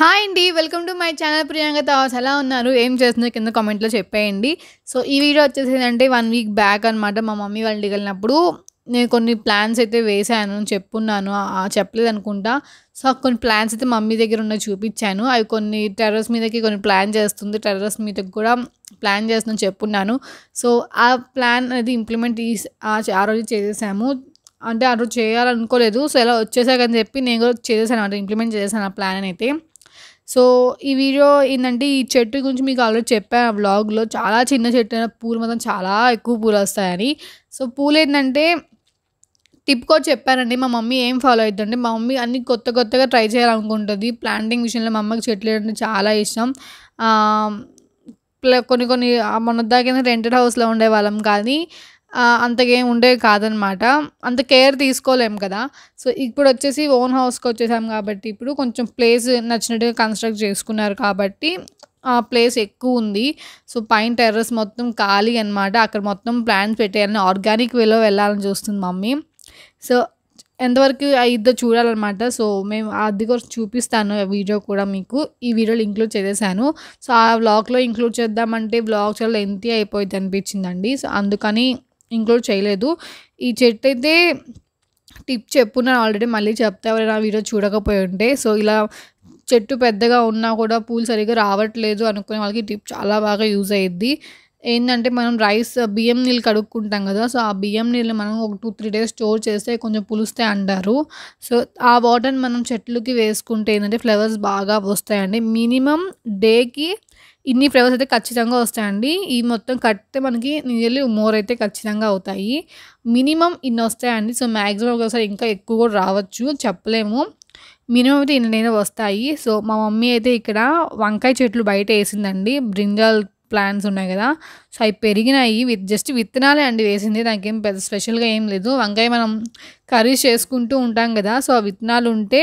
hi అండి welcome to my channel Priyanka తావాస్ ఎలా ఉన్నారు ఏం చేస్తున్నారు కింద కామెంట్లో చెప్పేయండి సో ఈ వీడియో వచ్చేసి ఏంటంటే వన్ వీక్ బ్యాక్ అనమాట మా మమ్మీ వాళ్ళు వెళ్ళినప్పుడు నేను కొన్ని ప్లాన్స్ అయితే వేశాను చెప్పున్నాను చెప్పలేదు అనుకుంటా సో కొన్ని ప్లాన్స్ అయితే మమ్మీ దగ్గర ఉన్న చూపించాను అవి కొన్ని టెర్రస్ మీదకి కొన్ని ప్లాన్ చేస్తుంది టెర్రస్ మీదకి కూడా ప్లాన్ చేస్తున్నాను చెప్పున్నాను సో ఆ ప్లాన్ అనేది ఇంప్లిమెంట్ ఆ రోజు చేసేసాము అంటే ఆ రోజు చేయాలనుకోలేదు సో ఎలా వచ్చేసాకని చెప్పి నేను కూడా చేసేసాను అంటే ఇంప్లిమెంట్ చేసేసాను ఆ ప్లాన్ అయితే సో ఈ వీడియో ఏంటంటే ఈ చెట్టు గురించి మీకు ఆల్రెడీ చెప్పాను ఆ బ్లాగ్లో చాలా చిన్న చెట్టు అయినా పూలు మాత్రం చాలా ఎక్కువ పూలు వస్తాయని సో పూలు ఏంటంటే టిప్కో చెప్పానండి మా మమ్మీ ఏం ఫాలో అవుతుందంటే మా మమ్మీ అన్ని కొత్త కొత్తగా ట్రై చేయాలనుకుంటుంది ప్లాంటింగ్ విషయంలో మా అమ్మకి చెట్లు అంటే చాలా ఇష్టం కొన్ని కొన్ని మొన్న దాకైనా రెంటెడ్ హౌస్లో ఉండేవాళ్ళం కానీ అంతగేం ఉండేవి కాదనమాట అంత కేర్ తీసుకోలేము కదా సో ఇప్పుడు వచ్చేసి ఓన్ హౌస్కి వచ్చేసాం కాబట్టి ఇప్పుడు కొంచెం ప్లేస్ నచ్చినట్టుగా కన్స్ట్రక్ట్ చేసుకున్నారు కాబట్టి ఆ ప్లేస్ ఎక్కువ ఉంది సో పైన టెర్రస్ మొత్తం ఖాళీ అనమాట అక్కడ మొత్తం ప్లాంట్స్ పెట్టేయాలని ఆర్గానిక్ వేలో వెళ్ళాలని చూస్తుంది మమ్మీ సో ఎంతవరకు ఇద్దరు చూడాలన్నమాట సో మేము అది కూడా చూపిస్తాను వీడియో కూడా మీకు ఈ వీడియోలో ఇంక్లూడ్ చేసేసాను సో ఆ వ్లాగ్లో ఇంక్లూడ్ చేద్దామంటే వ్లాగ్ చాలా ఎంతీ అయిపోయింది అనిపించిందండి సో అందుకని ఇంక్లూడ్ చేయలేదు ఈ చెట్టు అయితే టిప్ చెప్పున్నాను ఆల్రెడీ మళ్ళీ చెప్తా ఎవరైనా వీడియో చూడకపోయి ఉంటే సో ఇలా చెట్టు పెద్దగా ఉన్నా కూడా పూలు సరిగ్గా రావట్లేదు అనుకునే వాళ్ళకి టిప్ చాలా బాగా యూజ్ అయ్యిద్ది ఏంటంటే మనం రైస్ బియ్యం నీళ్ళు కడుక్కుంటాం కదా సో ఆ బియ్యం నీళ్ళు మనం ఒక టూ త్రీ డేస్ స్టోర్ చేస్తే కొంచెం పులుస్తాయి అంటారు సో ఆ వాటర్ని మనం చెట్లకి వేసుకుంటే ఏంటంటే ఫ్లవర్స్ బాగా వస్తాయండి మినిమం డేకి ఇన్ని ఫ్లేవర్స్ అయితే ఖచ్చితంగా వస్తాయండి ఈ మొత్తం కడితే మనకి నియర్లీ మోర్ అయితే ఖచ్చితంగా అవుతాయి మినిమం ఇన్ని వస్తాయండి సో మ్యాక్సిమం ఒకసారి ఇంకా ఎక్కువ కూడా రావచ్చు చెప్పలేము మినిమం అయితే ఇన్ని వస్తాయి సో మా మమ్మీ అయితే ఇక్కడ వంకాయ చెట్లు బయట వేసిందండి బ్రింజాల్ ప్లాన్స్ ఉన్నాయి కదా సో అవి పెరిగినాయి విత్ జస్ట్ విత్తనాలే అండి వేసింది దానికి ఏం పెద్ద స్పెషల్గా ఏం లేదు వంకాయ మనం కర్రీ చేసుకుంటూ ఉంటాం కదా సో ఆ విత్తనాలు ఉంటే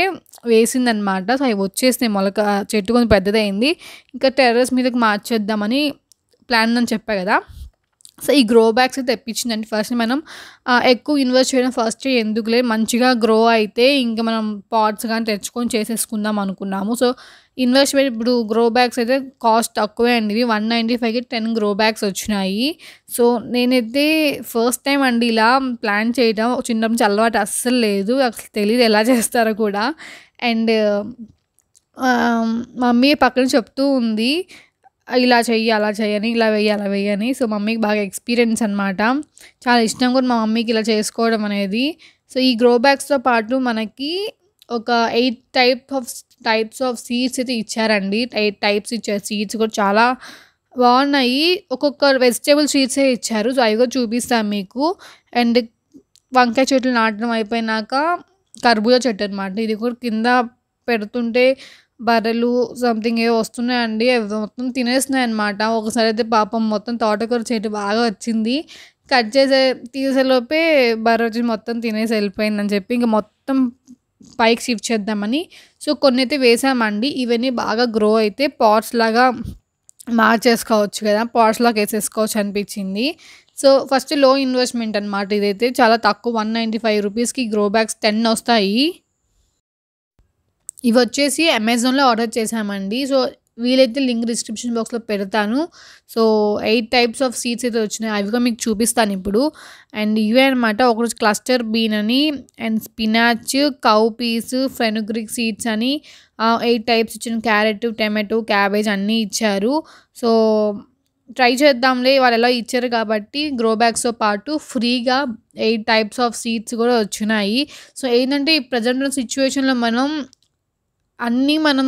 వేసిందనమాట సో అవి వచ్చేసినాయి మొలక చెట్టు కొంచెం పెద్దదైంది ఇంకా టెర్రస్ మీదకి మార్చేద్దామని ప్లాన్ అని చెప్పా కదా సో ఈ గ్రో బ్యాగ్స్ అయితే తెప్పించిందండి ఫస్ట్ మనం ఎక్కువ ఇన్వెస్ట్ చేయడం ఫస్ట్ ఎందుకులే మంచిగా గ్రో అయితే ఇంకా మనం పార్ట్స్ కానీ తెచ్చుకొని చేసేసుకుందాం అనుకున్నాము సో ఇన్వెస్ట్మెంట్ ఇప్పుడు గ్రో బ్యాగ్స్ అయితే కాస్ట్ తక్కువే అండి ఇవి వన్ నైంటీ ఫైవ్కి టెన్ గ్రో బ్యాగ్స్ వచ్చినాయి సో నేనైతే ఫస్ట్ టైం అండి ఇలా ప్లాన్ చేయడం చిన్న నుంచి అలవాటు అస్సలు లేదు అసలు తెలియదు ఎలా చేస్తారో కూడా అండ్ మమ్మీ పక్కన చెప్తూ ఉంది ఇలా చెయ్యి అలా చేయని ఇలా వెయ్యి అలా వెయ్యని సో మమ్మీకి బాగా ఎక్స్పీరియన్స్ అనమాట చాలా ఇష్టం కూడా మా మమ్మీకి ఇలా చేసుకోవడం అనేది సో ఈ గ్రో బ్యాగ్స్తో పాటు మనకి ఒక eight type of types of seeds అయితే ఇచ్చారండి ఎయిట్ టైప్స్ ఇచ్చారు సీడ్స్ కూడా చాలా బాగున్నాయి ఒక్కొక్క వెజిటేబుల్ సీడ్సే ఇచ్చారు సో అవి కూడా చూపిస్తాను మీకు అండ్ వంకాయ చెట్లు నాటడం అయిపోయినాక కర్బూజా చెట్టు అనమాట ఇది కూడా కింద పెడుతుంటే బర్రెలు సంథింగ్ ఏవో వస్తున్నాయండి అవి మొత్తం తినేస్తున్నాయి అనమాట ఒకసారి అయితే పాపం మొత్తం తోటకూర చెట్టు బాగా వచ్చింది కట్ చేసే తీసేలోపే బర్ర వచ్చి మొత్తం తినేసి వెళ్ళిపోయిందని చెప్పి ఇంకా మొత్తం పైకి షిఫ్ట్ చేద్దామని సో కొన్ని అయితే వేసామండి ఇవన్నీ బాగా గ్రో అయితే పాట్స్ లాగా మార్చేసుకోవచ్చు కదా పాట్స్ లాగా వేసేసుకోవచ్చు అనిపించింది సో ఫస్ట్ లో ఇన్వెస్ట్మెంట్ అనమాట ఇదైతే చాలా తక్కువ వన్ నైంటీ ఫైవ్ రూపీస్కి గ్రో బ్యాగ్స్ టెన్ వస్తాయి ఇవి వచ్చేసి అమెజాన్లో ఆర్డర్ చేశామండి సో వీలైతే లింక్ డిస్క్రిప్షన్ బాక్స్లో పెడతాను so eight types of seeds అయితే వచ్చినాయి అవిగా మీకు చూపిస్తాను ఇప్పుడు అండ్ ఇవే అనమాట ఒకరోజు క్లస్టర్ బీన్ అని and spinach cow peas fenugreek seeds అని ఎయిట్ టైప్స్ ఇచ్చిన క్యారెట్ టమాటో క్యాబేజ్ అన్నీ ఇచ్చారు సో ట్రై చేద్దాంలే వాళ్ళు ఎలా ఇచ్చారు కాబట్టి గ్రో బ్యాగ్స్తో పాటు ఫ్రీగా ఎయిట్ టైప్స్ ఆఫ్ సీడ్స్ కూడా వచ్చినాయి సో ఏంటంటే ఈ ప్రజెంట్ సిచ్యువేషన్లో మనం అన్నీ మనం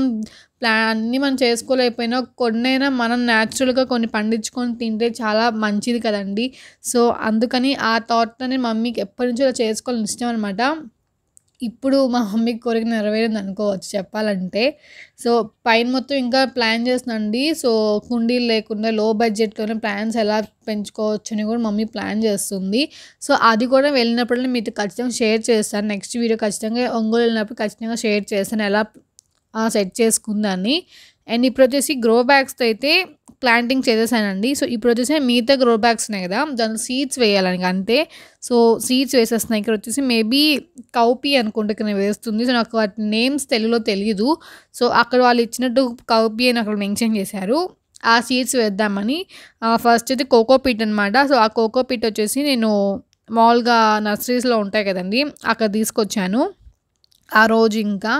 ప్లా అన్నీ మనం చేసుకోలేకపోయినా కొన్నైనా మనం న్యాచురల్గా కొన్ని పండించుకొని తింటే చాలా మంచిది కదండి సో అందుకని ఆ థాట్తోనే మమ్మీకి ఎప్పటి నుంచో అలా చేసుకోవాలని ఇష్టం అనమాట ఇప్పుడు మా మమ్మీకి కోరిక నెరవేరింది అనుకోవచ్చు చెప్పాలంటే సో పైన మొత్తం ఇంకా ప్లాన్ చేస్తుందండి సో కుండీలు లేకుండా లో బడ్జెట్లోనే ప్లాన్స్ ఎలా పెంచుకోవచ్చు అని కూడా మమ్మీ ప్లాన్ చేస్తుంది సో అది కూడా వెళ్ళినప్పుడు మీతో ఖచ్చితంగా షేర్ చేస్తాను నెక్స్ట్ వీడియో ఖచ్చితంగా ఒంగోలు వెళ్ళినప్పుడు ఖచ్చితంగా షేర్ చేస్తాను ఎలా సెట్ చేసుకుందాన్ని అండ్ ఇప్పుడు వచ్చేసి గ్రో బ్యాగ్స్తో అయితే ప్లాంటింగ్ చేసేసానండి సో ఇప్పుడు వచ్చేసి మిగతా గ్రో బ్యాగ్స్ ఉన్నాయి కదా దాంట్లో సీడ్స్ వేయాలని అంతే సో సీడ్స్ వేసేస్తున్నాయి ఇక్కడ వచ్చేసి మేబీ కౌపీ అనుకుంటే వేస్తుంది సో నాకు వాటి నేమ్స్ తెలుగులో తెలియదు సో అక్కడ వాళ్ళు ఇచ్చినట్టు కౌపీ అని అక్కడ మెన్షన్ చేశారు ఆ సీడ్స్ వేద్దామని ఫస్ట్ అయితే కోకో పిట్ అనమాట సో ఆ కోకో పిట్ వచ్చేసి నేను మామూలుగా నర్సరీస్లో ఉంటాయి కదండి అక్కడ తీసుకొచ్చాను ఆ రోజు ఇంకా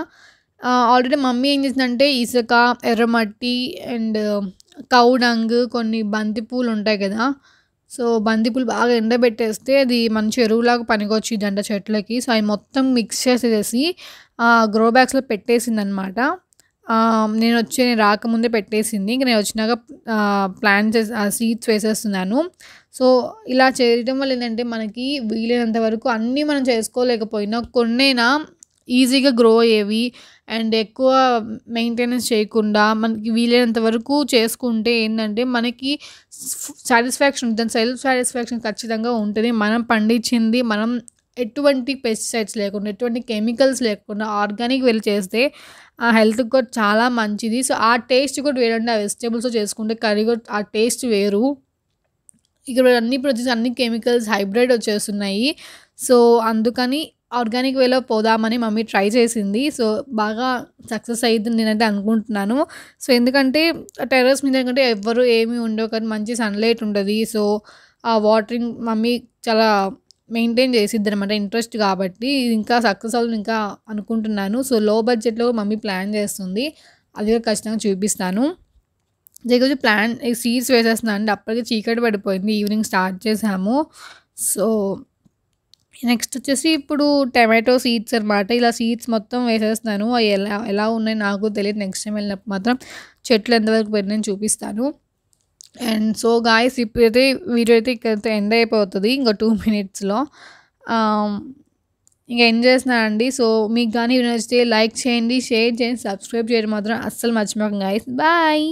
ఆల్రెడీ మమ్మీ ఏం చేసిందంటే ఇసుక ఎర్రమట్టి అండ్ కౌడంగ్ కొన్ని బంతిపూలు ఉంటాయి కదా సో బంతిపూలు బాగా ఎండబెట్టేస్తే అది మంచి ఎరువులాగా పనికొచ్చింది అంట చెట్లకి సో అవి మొత్తం మిక్స్ చేసేసి గ్రో బ్యాగ్స్లో పెట్టేసింది అనమాట నేను వచ్చి నేను రాకముందే పెట్టేసింది ఇంకా నేను వచ్చినాక ప్లాన్ చేసి సీడ్స్ వేసేస్తున్నాను సో ఇలా చేయడం వల్ల ఏంటంటే మనకి వీలైనంత వరకు అన్నీ మనం చేసుకోలేకపోయినా కొన్నైనా ఈజీగా గ్రో అయ్యేవి అండ్ ఎక్కువ మెయింటెనెన్స్ చేయకుండా మనకి వీలైనంత వరకు చేసుకుంటే ఏంటంటే మనకి సాటిస్ఫాక్షన్ ఉంటుంది సెల్ఫ్ సాటిస్ఫాక్షన్ ఖచ్చితంగా ఉంటుంది మనం పండించింది మనం ఎటువంటి పెస్టిసైడ్స్ లేకుండా ఎటువంటి కెమికల్స్ లేకుండా ఆర్గానిక్ వెళ్ళి చేస్తే ఆ హెల్త్ కూడా చాలా మంచిది సో ఆ టేస్ట్ కూడా వేరండి ఆ వెజిటేబుల్స్ చేసుకుంటే కర్రీ కూడా ఆ టేస్ట్ వేరు ఇక్కడ అన్ని ప్రొడ్యూస్ అన్ని కెమికల్స్ హైబ్రిడ్ వచ్చేస్తున్నాయి సో అందుకని ఆర్గానిక్ వేలో పోదామని మమ్మీ ట్రై చేసింది సో బాగా సక్సెస్ అయ్యింది నేనైతే అనుకుంటున్నాను సో ఎందుకంటే టెర్రస్ మీద ఎందుకంటే ఎవ్వరు ఏమీ ఉండవు కానీ మంచి సన్లైట్ ఉండదు సో ఆ వాటరింగ్ మమ్మీ చాలా మెయింటైన్ చేసిద్ది అనమాట ఇంట్రెస్ట్ కాబట్టి ఇది ఇంకా సక్సెస్ అవుతుంది ఇంకా అనుకుంటున్నాను సో లో బడ్జెట్లో మమ్మీ ప్లాన్ చేస్తుంది అది కూడా ఖచ్చితంగా చూపిస్తాను దగ్గర ప్లాన్ సీడ్స్ వేసేస్తున్నాను అంటే అప్పటికి చీకటి పడిపోయింది ఈవినింగ్ స్టార్ట్ చేసాము సో నెక్స్ట్ వచ్చేసి ఇప్పుడు టమాటో సీడ్స్ అనమాట ఇలా సీడ్స్ మొత్తం వేసేస్తాను అవి ఎలా ఎలా ఉన్నాయి నాకు తెలియదు నెక్స్ట్ టైం వెళ్ళినప్పుడు మాత్రం చెట్లు ఎంతవరకు నేను చూపిస్తాను అండ్ సో గాయస్ ఇప్పుడైతే వీడియో అయితే ఇక్కడైతే ఎండ్ అయిపోతుంది ఇంకా టూ మినిట్స్లో ఇంకా ఎండ్ చేస్తున్నానండి సో మీకు కానీ నచ్చితే లైక్ చేయండి షేర్ చేయండి సబ్స్క్రైబ్ చేయడం మాత్రం అస్సలు మర్చిపోకండి గాయస్ బాయ్